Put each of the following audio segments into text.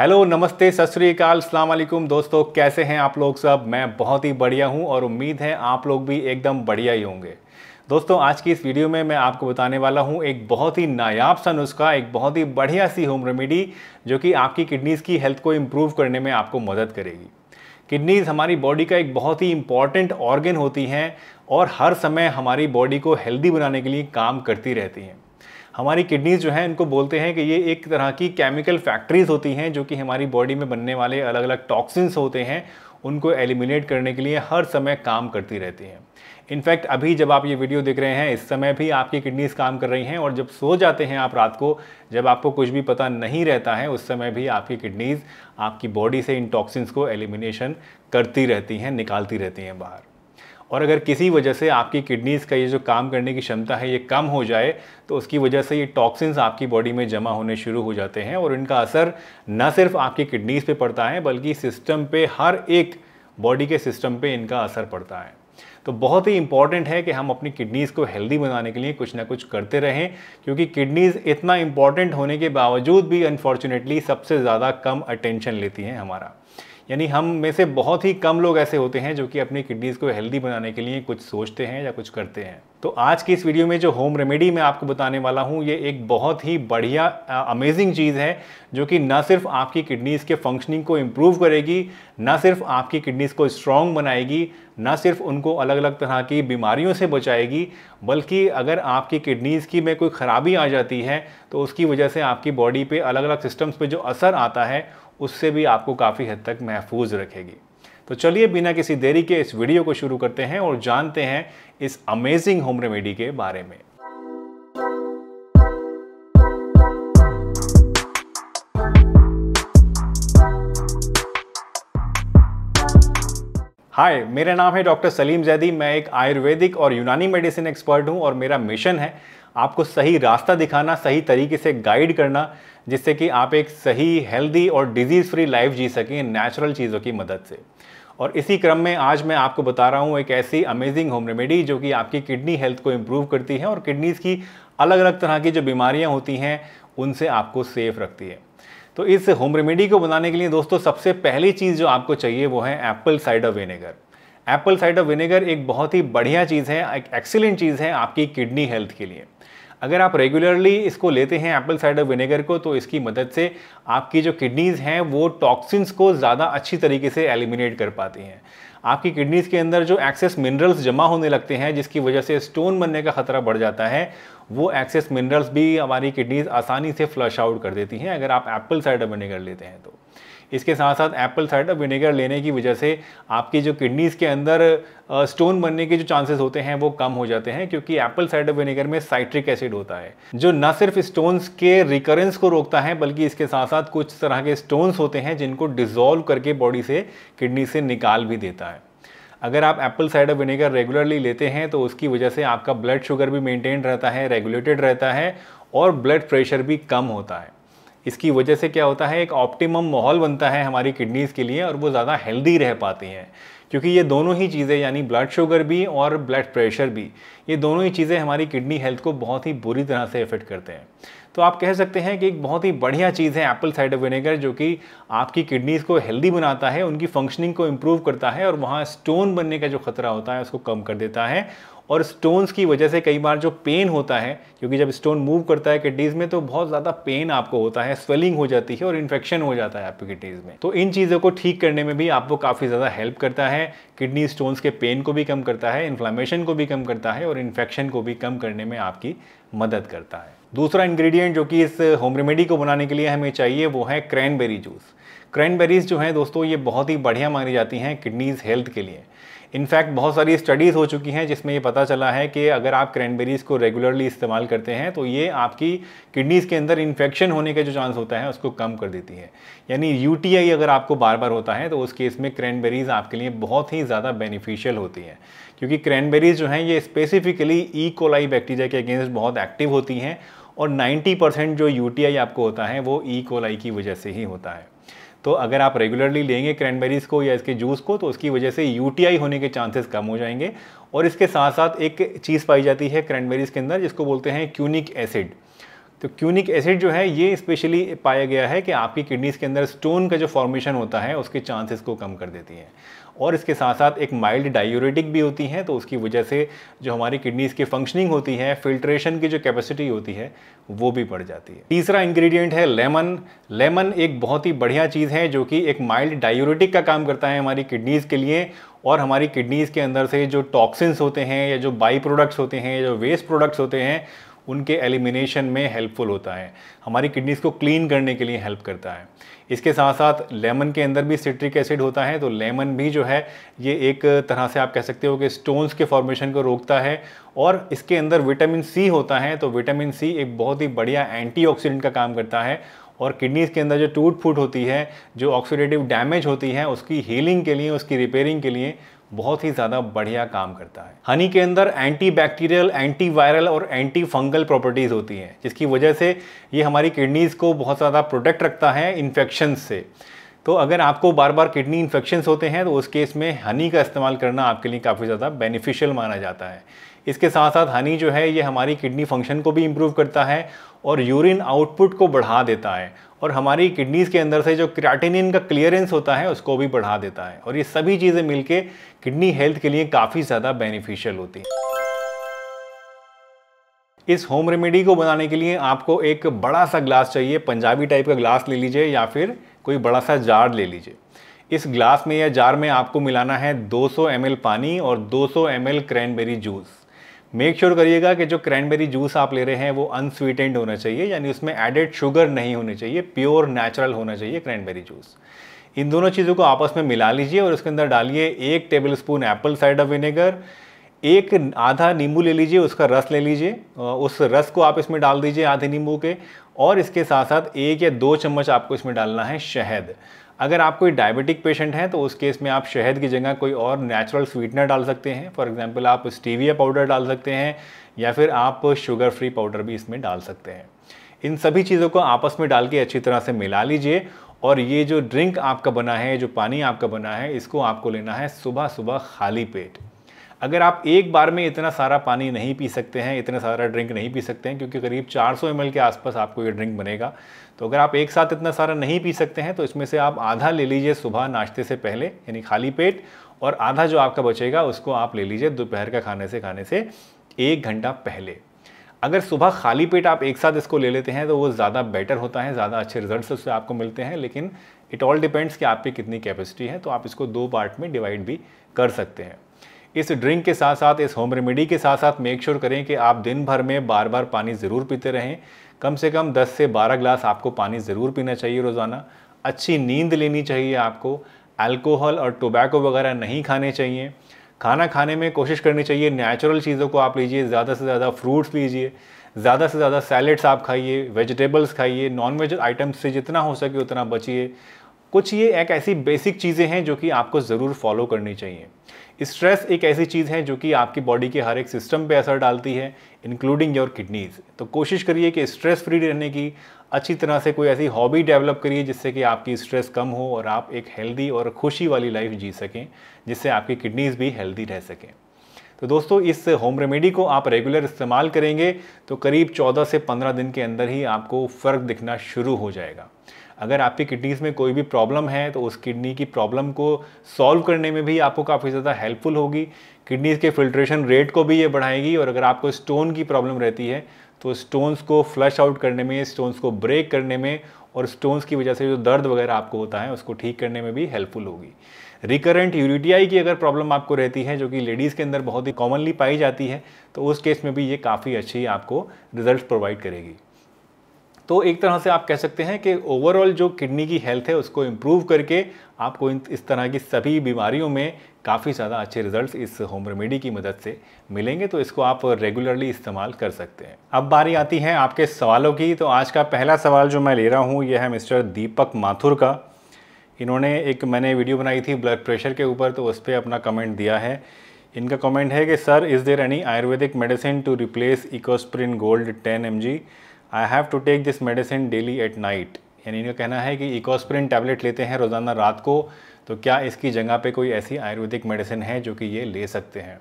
Hello नमस्ते सत श्रीकाल सलामकुम दोस्तों कैसे हैं आप लोग सब मैं बहुत ही बढ़िया हूं और उम्मीद है आप लोग भी एकदम बढ़िया ही होंगे दोस्तों आज की इस वीडियो में मैं आपको बताने वाला हूं एक बहुत ही नायाब सा नुस्खा एक बहुत ही बढ़िया सी होम रेमेडी जो कि आपकी किडनीज़ की हेल्थ को इम्प्रूव करने में आपको मदद करेगी किडनीज़ हमारी बॉडी का एक बहुत ही इम्पॉर्टेंट ऑर्गेन होती हैं और हर समय हमारी बॉडी को हेल्दी बनाने के लिए काम करती रहती हैं हमारी किडनीज जो हैं इनको बोलते हैं कि ये एक तरह की केमिकल फैक्ट्रीज होती हैं जो कि हमारी बॉडी में बनने वाले अलग अलग टॉक्सिन्स होते हैं उनको एलिमिनेट करने के लिए हर समय काम करती रहती हैं इनफैक्ट अभी जब आप ये वीडियो देख रहे हैं इस समय भी आपकी किडनीज काम कर रही हैं और जब सो जाते हैं आप रात को जब आपको कुछ भी पता नहीं रहता है उस समय भी आपकी किडनीज आपकी बॉडी से इन टॉक्सिन्स को एलिमिनेशन करती रहती हैं निकालती रहती हैं बाहर और अगर किसी वजह से आपकी किडनीज़ का ये जो काम करने की क्षमता है ये कम हो जाए तो उसकी वजह से ये टॉक्सिन्स आपकी बॉडी में जमा होने शुरू हो जाते हैं और इनका असर न सिर्फ आपकी किडनीज़ पे पड़ता है बल्कि सिस्टम पे हर एक बॉडी के सिस्टम पे इनका असर पड़ता है तो बहुत ही इंपॉर्टेंट है कि हम अपनी किडनीज़ को हेल्दी बनाने के लिए कुछ ना कुछ करते रहें क्योंकि किडनीज़ इतना इम्पॉर्टेंट होने के बावजूद भी अनफॉर्चुनेटली सबसे ज़्यादा कम अटेंशन लेती हैं हमारा यानी हम में से बहुत ही कम लोग ऐसे होते हैं जो कि अपनी किडनीज़ को हेल्दी बनाने के लिए कुछ सोचते हैं या कुछ करते हैं तो आज की इस वीडियो में जो होम रेमेडी मैं आपको बताने वाला हूँ ये एक बहुत ही बढ़िया अमेजिंग चीज़ है जो कि ना सिर्फ आपकी किडनीज़ के फंक्शनिंग को इम्प्रूव करेगी ना सिर्फ आपकी किडनीज़ को स्ट्रॉन्ग बनाएगी ना सिर्फ उनको अलग अलग तरह की बीमारियों से बचाएगी बल्कि अगर आपकी किडनीज़ की में कोई ख़राबी आ जाती है तो उसकी वजह से आपकी बॉडी पर अलग अलग सिस्टम्स पर जो असर आता है उससे भी आपको काफ़ी हद तक महफूज रखेगी तो चलिए बिना किसी देरी के इस वीडियो को शुरू करते हैं और जानते हैं इस अमेजिंग होम रेमेडी के बारे में हाय मेरा नाम है डॉक्टर सलीम जैदी मैं एक आयुर्वेदिक और यूनानी मेडिसिन एक्सपर्ट हूं और मेरा मिशन है आपको सही रास्ता दिखाना सही तरीके से गाइड करना जिससे कि आप एक सही हेल्दी और डिजीज़ फ्री लाइफ जी सकें नेचुरल चीज़ों की मदद से और इसी क्रम में आज मैं आपको बता रहा हूँ एक ऐसी अमेजिंग होम रेमेडी जो कि आपकी किडनी हेल्थ को इम्प्रूव करती है और किडनीज़ की अलग अलग तरह की जो बीमारियाँ होती हैं उनसे आपको सेफ रखती है तो इस होम रेमेडी को बनाने के लिए दोस्तों सबसे पहली चीज़ जो आपको चाहिए वो है apple cider vinegar apple cider vinegar एक बहुत ही बढ़िया चीज़ है एक एक्सीलेंट चीज़ है आपकी किडनी हेल्थ के लिए अगर आप रेगुलरली इसको लेते हैं एप्पल साइडर विनेगर को तो इसकी मदद से आपकी जो किडनीज़ हैं वो टॉक्सिन्स को ज़्यादा अच्छी तरीके से एलिमिनेट कर पाती हैं आपकी किडनीज़ के अंदर जो एक्सेस मिनरल्स जमा होने लगते हैं जिसकी वजह से स्टोन बनने का खतरा बढ़ जाता है वो एक्सेस मिनरल्स भी हमारी किडनीज़ आसानी से फ्लश आउट कर देती हैं अगर आप एप्पल साइडर विनेगर लेते हैं तो इसके साथ साथ एप्पल साइडर विनेगर लेने की वजह से आपकी जो किडनीज़ के अंदर स्टोन बनने के जो चांसेस होते हैं वो कम हो जाते हैं क्योंकि एप्पल साइडर विनेगर में साइट्रिक एसिड होता है जो न सिर्फ स्टोन्स के रिकरेंस को रोकता है बल्कि इसके साथ साथ कुछ तरह के स्टोन्स होते हैं जिनको डिजोल्व करके बॉडी से किडनी से निकाल भी देता है अगर आप एप्पल साइडर विनेगर रेगुलरली लेते हैं तो उसकी वजह से आपका ब्लड शुगर भी मेंटेन रहता है रेगुलेटेड रहता है और ब्लड प्रेशर भी कम होता है इसकी वजह से क्या होता है एक ऑप्टिमम माहौल बनता है हमारी किडनीज़ के लिए और वो ज़्यादा हेल्दी रह पाती हैं क्योंकि ये दोनों ही चीज़ें यानी ब्लड शुगर भी और ब्लड प्रेशर भी ये दोनों ही चीज़ें हमारी किडनी हेल्थ को बहुत ही बुरी तरह से इफेक्ट करते हैं तो आप कह सकते हैं कि एक बहुत ही बढ़िया चीज़ है एप्पल साइडर विनेगर जो कि आपकी किडनीज़ को हेल्दी बनाता है उनकी फंक्शनिंग को इम्प्रूव करता है और वहाँ स्टोन बनने का जो खतरा होता है उसको कम कर देता है और स्टोन्स की वजह से कई बार जो पेन होता है क्योंकि जब स्टोन मूव करता है किडनीज में तो बहुत ज़्यादा पेन आपको होता है स्वेलिंग हो जाती है और इन्फेक्शन हो जाता है आपकी किडनीज में तो इन चीज़ों को ठीक करने में भी आपको काफ़ी ज़्यादा हेल्प करता है किडनी स्टोन्स के पेन को भी कम करता है इन्फ्लामेशन को भी कम करता है और इन्फेक्शन को भी कम करने में आपकी मदद करता है दूसरा इंग्रेडिएंट जो कि इस होम रेमेडी को बनाने के लिए हमें चाहिए वो है क्रैनबेरी जूस क्रैनबेरीज जो हैं दोस्तों ये बहुत ही बढ़िया मानी जाती हैं किडनीज़ हेल्थ के लिए इनफैक्ट बहुत सारी स्टडीज़ हो चुकी हैं जिसमें ये पता चला है कि अगर आप क्रैनबेरीज़ को रेगुलरली इस्तेमाल करते हैं तो ये आपकी किडनीज़ के अंदर इन्फेक्शन होने का जो चांस होता है उसको कम कर देती है यानी यू अगर आपको बार बार होता है तो उस केस में क्रैनबेरीज़ आपके लिए बहुत ही ज़्यादा बेनिफिशियल होती हैं क्योंकि क्रैनबेरीज़ जो हैं ये स्पेसिफिकली ई कोलाई बैक्टीरिया के अगेंस्ट बहुत एक्टिव होती हैं और 90 परसेंट जो यूटीआई आपको होता है वो ई e. कोलाई की वजह से ही होता है तो अगर आप रेगुलरली लेंगे क्रैनबेरीज को या इसके जूस को तो उसकी वजह से यूटीआई होने के चांसेस कम हो जाएंगे और इसके साथ साथ एक चीज़ पाई जाती है क्रैनबेरीज के अंदर जिसको बोलते हैं क्यूनिक एसिड तो क्यूनिक एसिड जो है ये स्पेशली पाया गया है कि आपकी किडनीज़ के अंदर स्टोन का जो फॉर्मेशन होता है उसके चांसेस को कम कर देती है और इसके साथ साथ एक माइल्ड डायूरेटिक भी होती हैं तो उसकी वजह से जो हमारी किडनीज़ की फंक्शनिंग होती है फिल्ट्रेशन की जो कैपेसिटी होती है वो भी बढ़ जाती है तीसरा इंग्रेडिएंट है लेमन लेमन एक बहुत ही बढ़िया चीज़ है जो कि एक माइल्ड डायूरेटिक का काम करता है हमारी किडनीज़ के लिए और हमारी किडनीज़ के अंदर से जो टॉक्सिन्स होते हैं या जो बाई प्रोडक्ट्स होते हैं या जो वेस्ट प्रोडक्ट्स होते हैं उनके एलिमिनेशन में हेल्पफुल होता है हमारी किडनीज़ को क्लीन करने के लिए हेल्प करता है इसके साथ साथ लेमन के अंदर भी सिट्रिक एसिड होता है तो लेमन भी जो है ये एक तरह से आप कह सकते हो कि स्टोन्स के फॉर्मेशन को रोकता है और इसके अंदर विटामिन सी होता है तो विटामिन सी एक बहुत ही बढ़िया एंटीऑक्सीडेंट का काम करता है और किडनीज़ के अंदर जो टूट फूट होती है जो ऑक्सीडेटिव डैमेज होती है उसकी हीलिंग के लिए उसकी रिपेयरिंग के लिए बहुत ही ज़्यादा बढ़िया काम करता है हनी के अंदर एंटी बैक्टीरियल एंटी वायरल और एंटी फंगल प्रॉपर्टीज़ होती हैं जिसकी वजह से ये हमारी किडनीज़ को बहुत ज़्यादा प्रोटेक्ट रखता है इन्फेक्शन से तो अगर आपको बार बार किडनी इन्फेक्शन होते हैं तो उस केस में हनी का इस्तेमाल करना आपके लिए काफ़ी ज़्यादा बेनिफिशियल माना जाता है इसके साथ साथ हनी जो है ये हमारी किडनी फंक्शन को भी इम्प्रूव करता है और यूरिन आउटपुट को बढ़ा देता है और हमारी किडनीज़ के अंदर से जो क्रैटिनिन का क्लियरेंस होता है उसको भी बढ़ा देता है और ये सभी चीज़ें मिलके किडनी हेल्थ के लिए काफ़ी ज़्यादा बेनिफिशियल होती हैं इस होम रेमेडी को बनाने के लिए आपको एक बड़ा सा ग्लास चाहिए पंजाबी टाइप का ग्लास ले लीजिए या फिर कोई बड़ा सा जार ले लीजिए इस ग्लास में या जार में आपको मिलाना है 200 सौ पानी और 200 सौ क्रैनबेरी जूस मेक श्योर करिएगा कि जो क्रैनबेरी जूस आप ले रहे हैं वो अनस्वीटेंड होना चाहिए यानी उसमें एडेड शुगर नहीं होनी चाहिए प्योर नेचुरल होना चाहिए क्रैनबेरी जूस इन दोनों चीज़ों को आपस में मिला लीजिए और उसके अंदर डालिए एक tablespoon apple cider vinegar एक आधा नींबू ले लीजिए उसका रस ले लीजिए उस रस को आप इसमें डाल दीजिए आधे नींबू के और इसके साथ साथ एक या दो चम्मच आपको इसमें डालना है शहद अगर आप कोई डायबिटिक पेशेंट हैं तो उस केस में आप शहद की जगह कोई और नेचुरल स्वीटनर डाल सकते हैं फॉर एग्जांपल आप स्टीविया पाउडर डाल सकते हैं या फिर आप शुगर फ्री पाउडर भी इसमें डाल सकते हैं इन सभी चीज़ों को आपस में डाल के अच्छी तरह से मिला लीजिए और ये जो ड्रिंक आपका बना है जो पानी आपका बना है इसको आपको लेना है सुबह सुबह खाली पेट अगर आप एक बार में इतना सारा पानी नहीं पी सकते हैं इतना सारा ड्रिंक नहीं पी सकते हैं क्योंकि करीब 400 सौ के आसपास आपको ये ड्रिंक बनेगा तो अगर आप एक साथ इतना सारा नहीं पी सकते हैं तो इसमें से आप आधा ले लीजिए सुबह नाश्ते से पहले यानी खाली पेट और आधा जो आपका बचेगा उसको आप ले लीजिए दोपहर का खाने से खाने से एक घंटा पहले अगर सुबह खाली पेट आप एक साथ इसको ले लेते हैं तो वो ज़्यादा बेटर होता है ज़्यादा अच्छे रिजल्ट्स उससे आपको मिलते हैं लेकिन इट ऑल डिपेंड्स कि आपकी कितनी कैपेसिटी है तो आप इसको दो पार्ट में डिवाइड भी कर सकते हैं इस ड्रिंक के साथ साथ इस होम रेमेडी के साथ साथ मेक श्योर करें कि आप दिन भर में बार बार पानी ज़रूर पीते रहें कम से कम 10 से 12 ग्लास आपको पानी ज़रूर पीना चाहिए रोज़ाना अच्छी नींद लेनी चाहिए आपको अल्कोहल और टोबैको वगैरह नहीं खाने चाहिए खाना खाने में कोशिश करनी चाहिए नेचुरल चीज़ों को आप लीजिए ज़्यादा से ज़्यादा फ्रूट्स लीजिए ज़्यादा से ज़्यादा सैलड्स आप खाइए वेजिटेबल्स खाइए नॉन वेज आइटम्स से जितना हो सके उतना बचिए कुछ ये एक ऐसी बेसिक चीज़ें हैं जो कि आपको ज़रूर फॉलो करनी चाहिए स्ट्रेस एक ऐसी चीज़ है जो कि आपकी बॉडी के हर एक सिस्टम पे असर डालती है इंक्लूडिंग योर किडनीज तो कोशिश करिए कि स्ट्रेस फ्री रहने की अच्छी तरह से कोई ऐसी हॉबी डेवलप करिए जिससे कि आपकी स्ट्रेस कम हो और आप एक हेल्दी और खुशी वाली लाइफ जी सकें जिससे आपकी किडनीज़ भी हेल्दी रह सकें तो दोस्तों इस होम रेमेडी को आप रेगुलर इस्तेमाल करेंगे तो करीब 14 से 15 दिन के अंदर ही आपको फ़र्क दिखना शुरू हो जाएगा अगर आपकी किडनीज़ में कोई भी प्रॉब्लम है तो उस किडनी की प्रॉब्लम को सॉल्व करने में भी आपको काफ़ी ज़्यादा हेल्पफुल होगी किडनीज़ के फिल्ट्रेशन रेट को भी ये बढ़ाएगी और अगर आपको स्टोन की प्रॉब्लम रहती है तो स्टोन्स को फ्लश आउट करने में स्टोन्स को ब्रेक करने में और स्टोन्स की वजह से जो दर्द वगैरह आपको होता है उसको ठीक करने में भी हेल्पफुल होगी रिकरेंट यूरिटीआई की अगर प्रॉब्लम आपको रहती है जो कि लेडीज़ के अंदर बहुत ही कॉमनली पाई जाती है तो उस केस में भी ये काफ़ी अच्छी आपको रिजल्ट प्रोवाइड करेगी तो एक तरह से आप कह सकते हैं कि ओवरऑल जो किडनी की हेल्थ है उसको इम्प्रूव करके आपको इस तरह की सभी बीमारियों में काफ़ी ज़्यादा अच्छे रिजल्ट्स इस होम रेमेडी की मदद से मिलेंगे तो इसको आप रेगुलरली इस्तेमाल कर सकते हैं अब बारी आती है आपके सवालों की तो आज का पहला सवाल जो मैं ले रहा हूँ यह है मिस्टर दीपक माथुर का इन्होंने एक मैंने वीडियो बनाई थी ब्लड प्रेशर के ऊपर तो उस पर अपना कमेंट दिया है इनका कमेंट है कि sir is there any Ayurvedic medicine to replace Ecosprin gold 10 M I have to take this medicine daily at night यानी इनका कहना है कि इकोस्प्रिन टैबलेट लेते हैं रोज़ाना रात को तो क्या इसकी जगह पे कोई ऐसी आयुर्वेदिक मेडिसिन है जो कि ये ले सकते हैं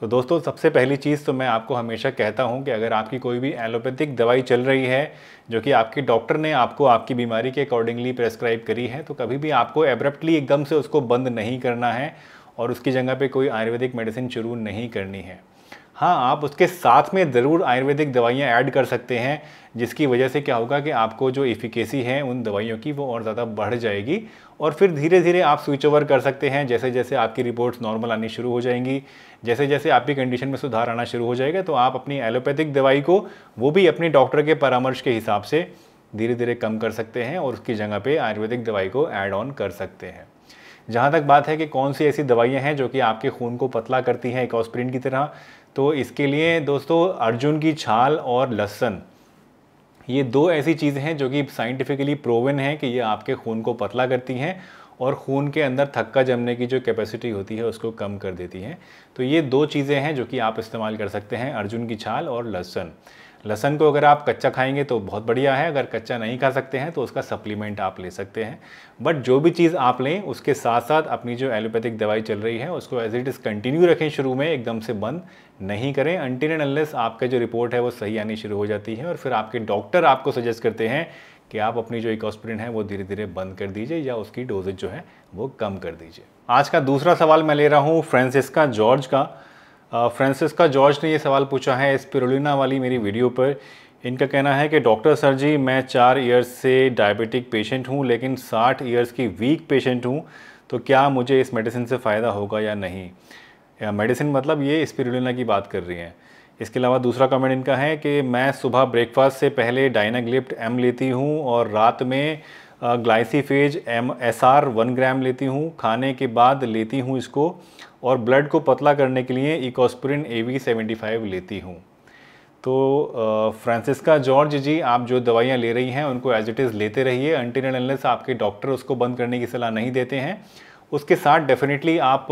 तो दोस्तों सबसे पहली चीज़ तो मैं आपको हमेशा कहता हूँ कि अगर आपकी कोई भी एलोपैथिक दवाई चल रही है जो कि आपके डॉक्टर ने आपको आपकी बीमारी के अकॉर्डिंगली प्रेस्क्राइब करी है तो कभी भी आपको एब्रप्टली एकदम से उसको बंद नहीं करना है और उसकी जगह पे कोई आयुर्वेदिक मेडिसिन शुरू नहीं करनी है हाँ आप उसके साथ में ज़रूर आयुर्वेदिक दवाइयाँ ऐड कर सकते हैं जिसकी वजह से क्या होगा कि आपको जो इफ़िकेसी है उन दवाइयों की वो और ज़्यादा बढ़ जाएगी और फिर धीरे धीरे आप स्विच ओवर कर सकते हैं जैसे जैसे आपकी रिपोर्ट्स नॉर्मल आनी शुरू हो जाएंगी जैसे जैसे आपकी कंडीशन में सुधार आना शुरू हो जाएगा तो आप अपनी एलोपैथिक दवाई को वो भी अपने डॉक्टर के परामर्श के हिसाब से धीरे धीरे कम कर सकते हैं और उसकी जगह पर आयुर्वेदिक दवाई को ऐड ऑन कर सकते हैं जहाँ तक बात है कि कौन सी ऐसी दवाइयाँ हैं जो कि आपके खून को पतला करती हैं एक की तरह तो इसके लिए दोस्तों अर्जुन की छाल और लहसन ये दो ऐसी चीज़ें हैं जो कि साइंटिफिकली प्रोवन है कि ये आपके खून को पतला करती हैं और खून के अंदर थक्का जमने की जो कैपेसिटी होती है उसको कम कर देती हैं तो ये दो चीज़ें हैं जो कि आप इस्तेमाल कर सकते हैं अर्जुन की छाल और लहसन लहसन को अगर आप कच्चा खाएंगे तो बहुत बढ़िया है अगर कच्चा नहीं खा सकते हैं तो उसका सप्लीमेंट आप ले सकते हैं बट जो भी चीज़ आप लें उसके साथ साथ अपनी जो एलोपैथिक दवाई चल रही है उसको एज इट इज़ कंटिन्यू रखें शुरू में एकदम से बंद नहीं करें अंटीन एंड अनलेस आपका जो रिपोर्ट है वो सही आनी शुरू हो जाती है और फिर आपके डॉक्टर आपको सजेस्ट करते हैं कि आप अपनी जो इकोस्प्रिन है वो धीरे धीरे बंद कर दीजिए या उसकी डोजेज जो है वो कम कर दीजिए आज का दूसरा सवाल मैं ले रहा हूँ फ्रांसिस्का जॉर्ज का फ्रांसिस्का जॉर्ज ने ये सवाल पूछा है स्पिरुलिना वाली मेरी वीडियो पर इनका कहना है कि डॉक्टर सर जी मैं चार ईयर्स से डायबिटिक पेशेंट हूँ लेकिन साठ ईयर्स की वीक पेशेंट हूँ तो क्या मुझे इस मेडिसिन से फ़ायदा होगा या नहीं या मेडिसिन मतलब ये स्पिरुलिना की बात कर रही हैं इसके अलावा दूसरा कमेंट इनका है कि मैं सुबह ब्रेकफास्ट से पहले डाइनाग्लिप्ट एम लेती हूँ और रात में Glyciphage M S R one gram लेती हूँ खाने के बाद लेती हूँ इसको और ब्लड को पतला करने के लिए Ecosprin A V seventy five लेती हूँ तो फ्रांसिस्का जॉर्ज जी आप जो दवाइयाँ ले रही हैं उनको एज इट इज़ लेते रहिए अनटिल एनलेस आपके डॉक्टर उसको बंद करने की सलाह नहीं देते हैं उसके साथ डेफिनेटली आप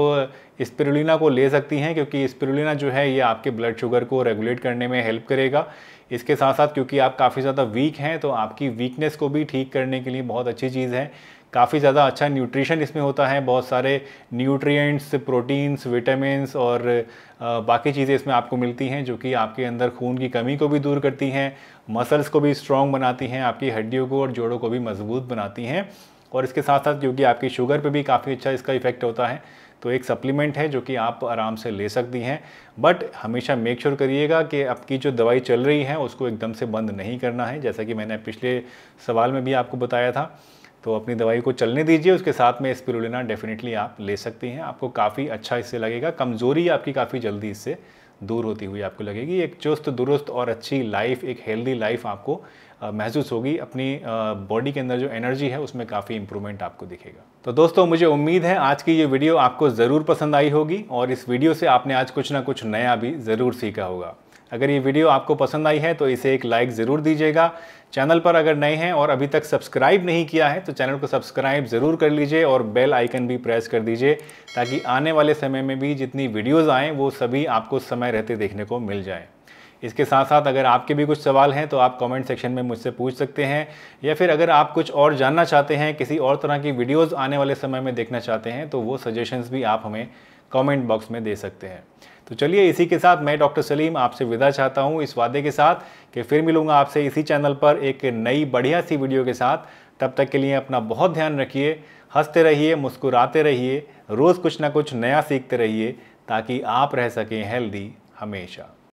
स्पिरुलिना को ले सकती हैं क्योंकि स्पिरुलिना जो है ये आपके ब्लड शुगर को रेगुलेट करने में हेल्प करेगा इसके साथ साथ क्योंकि आप काफ़ी ज़्यादा वीक हैं तो आपकी वीकनेस को भी ठीक करने के लिए बहुत अच्छी चीज़ है काफ़ी ज़्यादा अच्छा न्यूट्रिशन इसमें होता है बहुत सारे न्यूट्रिएंट्स प्रोटीन्स विटामिन्स और बाकी चीज़ें इसमें आपको मिलती हैं जो कि आपके अंदर खून की कमी को भी दूर करती हैं मसल्स को भी स्ट्रॉन्ग बनाती हैं आपकी हड्डियों को और जोड़ों को भी मजबूत बनाती हैं और इसके साथ साथ क्योंकि आपकी शुगर पर भी काफ़ी अच्छा इसका इफेक्ट होता है तो एक सप्लीमेंट है जो कि आप आराम से ले सकती हैं बट हमेशा मेक श्योर करिएगा कि आपकी जो दवाई चल रही है उसको एकदम से बंद नहीं करना है जैसा कि मैंने पिछले सवाल में भी आपको बताया था तो अपनी दवाई को चलने दीजिए उसके साथ में स्पिरुलिना डेफिनेटली आप ले सकती हैं आपको काफ़ी अच्छा इससे लगेगा कमज़ोरी आपकी काफ़ी जल्दी इससे दूर होती हुई आपको लगेगी एक चुस्त दुरुस्त और अच्छी लाइफ एक हेल्दी लाइफ आपको महसूस होगी अपनी बॉडी के अंदर जो एनर्जी है उसमें काफ़ी इंप्रूवमेंट आपको दिखेगा तो दोस्तों मुझे उम्मीद है आज की ये वीडियो आपको ज़रूर पसंद आई होगी और इस वीडियो से आपने आज कुछ ना कुछ नया भी ज़रूर सीखा होगा अगर ये वीडियो आपको पसंद आई है तो इसे एक लाइक ज़रूर दीजिएगा चैनल पर अगर नए हैं और अभी तक सब्सक्राइब नहीं किया है तो चैनल को सब्सक्राइब ज़रूर कर लीजिए और बेल आइकन भी प्रेस कर दीजिए ताकि आने वाले समय में भी जितनी वीडियोज़ आएँ वो सभी आपको समय रहते देखने को मिल जाए इसके साथ साथ अगर आपके भी कुछ सवाल हैं तो आप कमेंट सेक्शन में मुझसे पूछ सकते हैं या फिर अगर आप कुछ और जानना चाहते हैं किसी और तरह की वीडियोज़ आने वाले समय में देखना चाहते हैं तो वो सजेशंस भी आप हमें कमेंट बॉक्स में दे सकते हैं तो चलिए इसी के साथ मैं डॉक्टर सलीम आपसे विदा चाहता हूँ इस वादे के साथ कि फिर मिलूंगा आपसे इसी चैनल पर एक नई बढ़िया सी वीडियो के साथ तब तक के लिए अपना बहुत ध्यान रखिए हंसते रहिए मुस्कुराते रहिए रोज़ कुछ ना कुछ नया सीखते रहिए ताकि आप रह सकें हेल्दी हमेशा